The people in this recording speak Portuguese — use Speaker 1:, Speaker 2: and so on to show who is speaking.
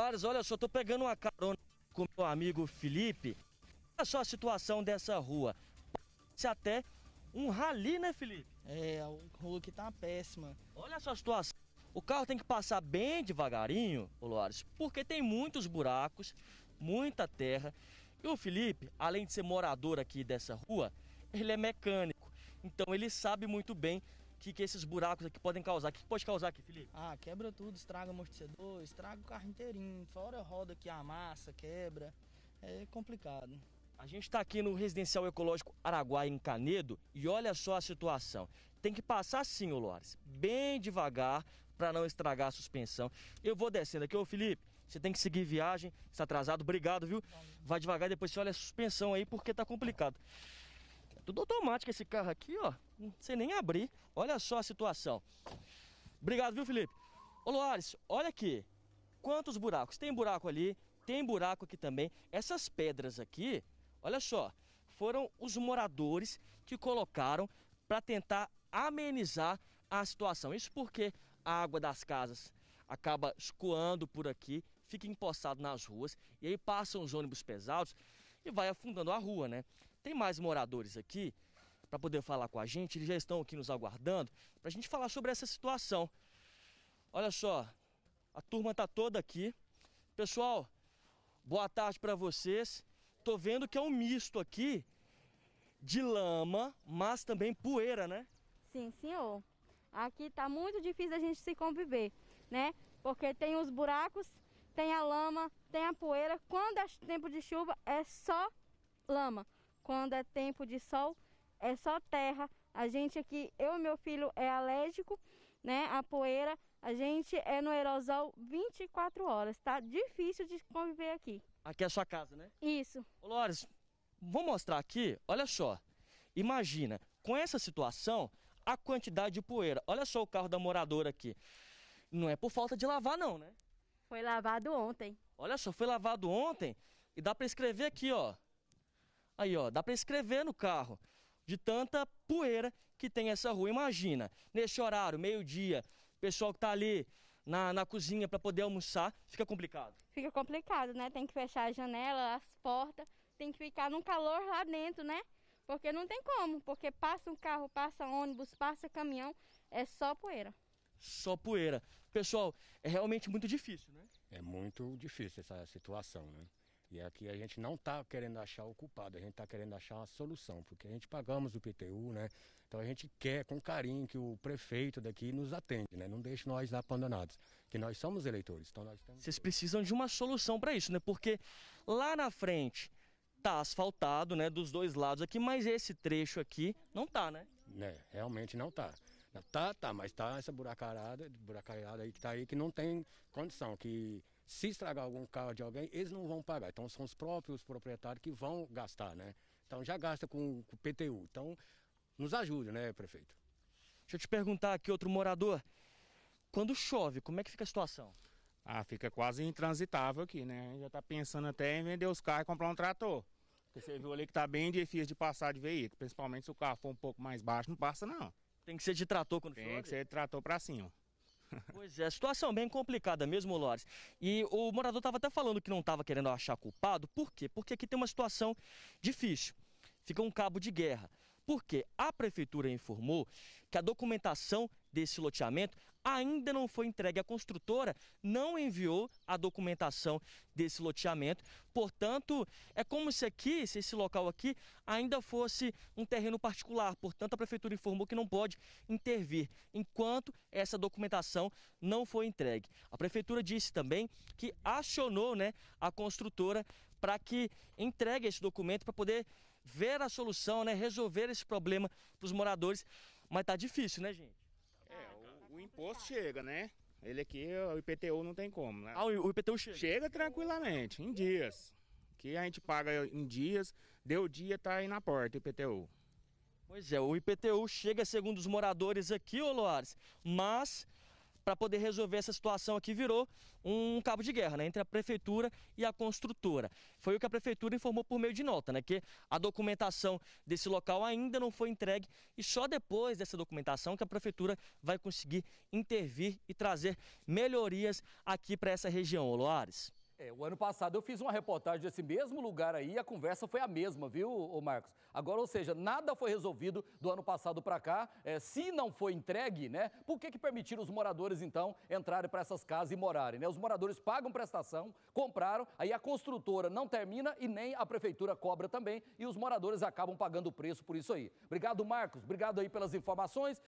Speaker 1: Soares, olha só, tô pegando uma carona com meu amigo Felipe. Olha só a situação dessa rua. Parece até um rali, né, Felipe? É, a rua que tá péssima. Olha só a situação. O carro tem que passar bem devagarinho, Soares, porque tem muitos buracos, muita terra. E o Felipe, além de ser morador aqui dessa rua, ele é mecânico. Então ele sabe muito bem que, que esses buracos aqui podem causar? O que pode causar aqui, Felipe? Ah, quebra tudo, estraga amortecedor, estraga o carro inteirinho, fora a roda que amassa, quebra. É complicado. A gente está aqui no Residencial Ecológico Araguai, em Canedo, e olha só a situação. Tem que passar sim, ô Lores, bem devagar, para não estragar a suspensão. Eu vou descendo aqui, ô Felipe, você tem que seguir viagem, está atrasado, obrigado, viu? Vai devagar, depois você olha a suspensão aí, porque está complicado. Tudo automático esse carro aqui, ó. Sem nem abrir. Olha só a situação. Obrigado, viu, Felipe? Ô, Loares, olha aqui. Quantos buracos? Tem buraco ali, tem buraco aqui também. Essas pedras aqui, olha só, foram os moradores que colocaram para tentar amenizar a situação. Isso porque a água das casas acaba escoando por aqui, fica empoçado nas ruas e aí passam os ônibus pesados e vai afundando a rua, né? Tem mais moradores aqui para poder falar com a gente, eles já estão aqui nos aguardando para a gente falar sobre essa situação. Olha só, a turma tá toda aqui. Pessoal, boa tarde para vocês. Tô vendo que é um misto aqui de lama, mas também poeira, né?
Speaker 2: Sim, senhor. Aqui tá muito difícil a gente se conviver, né? Porque tem os buracos, tem a lama, tem a poeira. Quando é tempo de chuva, é só lama. Quando é tempo de sol, é só terra. A gente aqui, eu e meu filho é alérgico, né? A poeira, a gente é no aerosol 24 horas, tá? Difícil de conviver aqui.
Speaker 1: Aqui é a sua casa, né? Isso. Ô, Lores, vou mostrar aqui, olha só. Imagina, com essa situação, a quantidade de poeira. Olha só o carro da moradora aqui. Não é por falta de lavar não, né?
Speaker 2: Foi lavado
Speaker 1: ontem. Olha só, foi lavado ontem e dá para escrever aqui, ó. Aí, ó, dá para escrever no carro de tanta poeira que tem essa rua. Imagina, nesse horário, meio-dia, o pessoal que está ali na, na cozinha para poder almoçar, fica complicado.
Speaker 2: Fica complicado, né? Tem que fechar a janela, as portas, tem que ficar num calor lá dentro, né? Porque não tem como, porque passa um carro, passa ônibus, passa caminhão, é só poeira.
Speaker 1: Só poeira. Pessoal, é realmente muito difícil, né? É muito difícil essa situação, né? E aqui a gente não está querendo achar o culpado, a gente está querendo achar uma solução, porque a gente pagamos o PTU, né? Então a gente quer com carinho que o prefeito daqui nos atende, né? Não deixe nós abandonados, que nós somos eleitores. Então nós temos... Vocês precisam de uma solução para isso, né? Porque lá na frente tá asfaltado, né, dos dois lados aqui, mas esse trecho aqui não tá, né? né realmente não tá tá, tá, mas tá essa buracarada buracarada aí que tá aí que não tem condição, que se estragar algum carro de alguém, eles não vão pagar. Então são os próprios proprietários que vão gastar, né? Então já gasta com, o PTU. Então nos ajude, né, prefeito? Deixa eu te perguntar aqui, outro morador. Quando chove, como é que fica a situação? Ah, fica quase intransitável aqui, né? Já tá pensando até em vender os carros e comprar um trator. Porque você viu ali que tá bem difícil de passar de veículo, principalmente se o carro for um pouco mais baixo, não passa não. Tem que ser de trator quando Tem chove? Tem que ser de trator pra cima. Pois é, situação bem complicada mesmo, Lores. E o morador estava até falando que não estava querendo achar culpado. Por quê? Porque aqui tem uma situação difícil. Fica um cabo de guerra porque a prefeitura informou que a documentação desse loteamento ainda não foi entregue. A construtora não enviou a documentação desse loteamento. Portanto, é como se aqui, se esse local aqui ainda fosse um terreno particular. Portanto, a prefeitura informou que não pode intervir enquanto essa documentação não foi entregue. A prefeitura disse também que acionou, né, a construtora para que entregue esse documento para poder ver a solução, né? Resolver esse problema para os moradores. Mas tá difícil, né, gente? É, o, o imposto chega, né? Ele aqui, o IPTU não tem como, né? Ah, o IPTU chega? Chega tranquilamente, em dias. Que a gente paga em dias, deu dia, tá aí na porta o IPTU. Pois é, o IPTU chega segundo os moradores aqui, ô Loares, mas para poder resolver essa situação aqui virou um cabo de guerra né, entre a prefeitura e a construtora. Foi o que a prefeitura informou por meio de nota, né, que a documentação desse local ainda não foi entregue e só depois dessa documentação que a prefeitura vai conseguir intervir e trazer melhorias aqui para essa região, Oloares. É, o ano passado eu fiz uma reportagem desse mesmo lugar aí e a conversa foi a mesma, viu, ô Marcos? Agora, ou seja, nada foi resolvido do ano passado para cá. É, se não foi entregue, né? Por que, que permitiram os moradores, então, entrarem para essas casas e morarem? Né? Os moradores pagam prestação, compraram, aí a construtora não termina e nem a prefeitura cobra também, e os moradores acabam pagando o preço por isso aí. Obrigado, Marcos. Obrigado aí pelas informações.